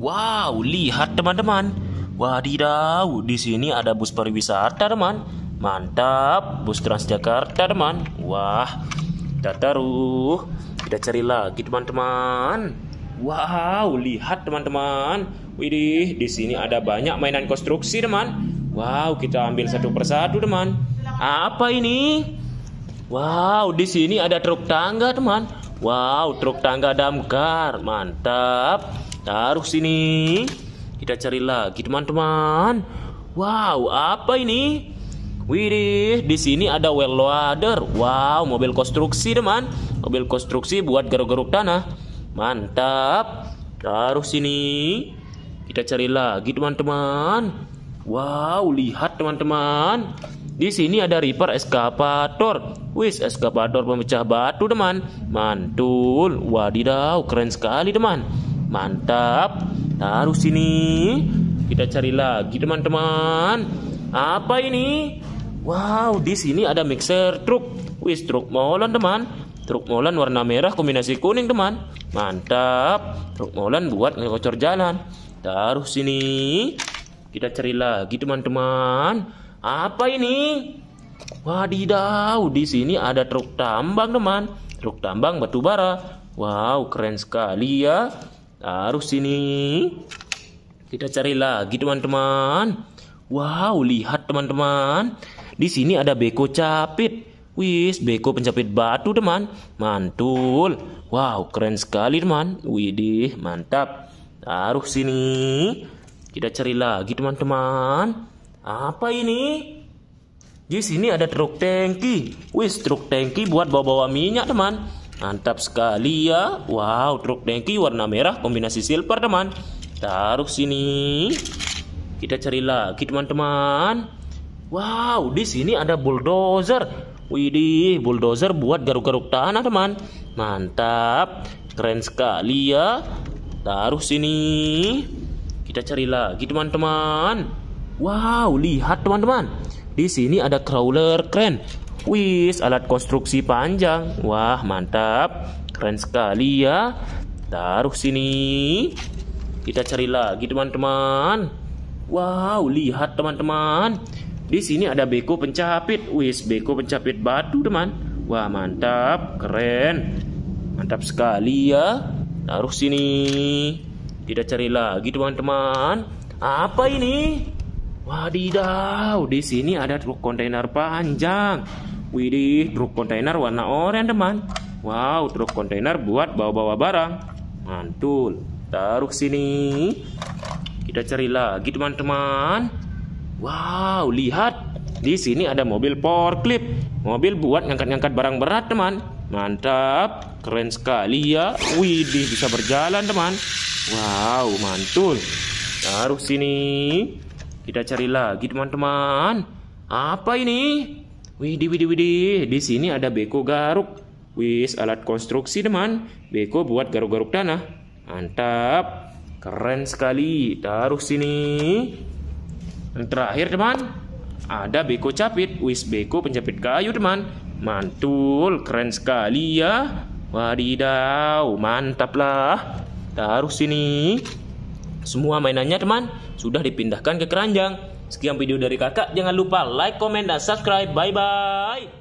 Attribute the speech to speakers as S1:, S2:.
S1: Wow, lihat teman-teman. Wadidaw, di sini ada bus pariwisata, teman. Mantap, bus Transjakarta, teman. Wah, kita taruh. Kita cari lagi, teman-teman. Wow, lihat teman-teman. Widih, di sini ada banyak mainan konstruksi, teman. Wow, kita ambil satu persatu, teman. Apa ini? Wow, di sini ada truk tangga, teman. Wow, truk tangga damkar. Mantap. Taruh sini. Kita cari lagi teman-teman. Wow, apa ini? Widih, di sini ada well loader. Wow, mobil konstruksi teman. Mobil konstruksi buat garuk-garuk tanah. Mantap. Taruh sini. Kita cari lagi teman-teman. Wow, lihat teman-teman. Di sini ada reaper eskavator. Wis, eskavator pemecah batu teman. Mantul. Wadidaw, keren sekali teman. Mantap. Taruh sini. Kita cari lagi teman-teman. Apa ini? Wow, di sini ada mixer truk. Wis truk molen teman. Truk molen warna merah kombinasi kuning teman. Mantap. Truk molen buat ngekocor jalan. Taruh sini. Kita cari lagi teman-teman. Apa ini? Wadidaw, di sini ada truk tambang teman. Truk tambang batu bara. Wow, keren sekali ya. Taruh sini. Kita cari lagi teman-teman. Wow, lihat teman-teman. Di sini ada beko capit. Wis, beko pencapit batu teman. Mantul. Wow, keren sekali teman. Widih, mantap. Taruh sini. Kita cari lagi teman-teman. Apa ini? Di sini ada truk tangki. Wis, truk tangki buat bawa-bawa minyak teman. Mantap sekali ya. Wow, truk dengki warna merah kombinasi silver, teman. Taruh sini. Kita cari lagi, teman-teman. Wow, di sini ada bulldozer. Widih, bulldozer buat garuk-garuk tanah, teman. Mantap. Keren sekali ya. Taruh sini. Kita cari lagi, teman-teman. Wow, lihat teman-teman. Di sini ada crawler keren. Wis, alat konstruksi panjang. Wah, mantap. Keren sekali ya. Taruh sini. Kita cari lagi, teman-teman. Wow, lihat teman-teman. Di sini ada beko pencapit. Wis, beko pencapit batu, teman. Wah, mantap. Keren. Mantap sekali ya. Taruh sini. Kita cari lagi, teman-teman. Apa ini? Wadidaw, di sini ada truk kontainer panjang. Widih, truk kontainer warna oranye, teman. Wow, truk kontainer buat bawa-bawa barang. Mantul. Taruh sini. Kita cari lagi, teman-teman. Wow, lihat. Di sini ada mobil power clip. Mobil buat ngangkat-ngangkat barang berat, teman. Mantap. Keren sekali ya. Widih, bisa berjalan, teman. Wow, mantul. Taruh sini. Kita cari lagi teman-teman. Apa ini? Widih, widih, widih. Di sini ada beko garuk. Wis alat konstruksi teman. Beko buat garuk-garuk tanah. Mantap. Keren sekali. Taruh sini. Yang terakhir teman. Ada beko capit. Wis beko penjepit kayu teman. Mantul. Keren sekali ya. Wadidaw. Mantap lah. Taruh sini. Semua mainannya teman sudah dipindahkan ke keranjang. Sekian video dari kakak. Jangan lupa like, komen, dan subscribe. Bye-bye.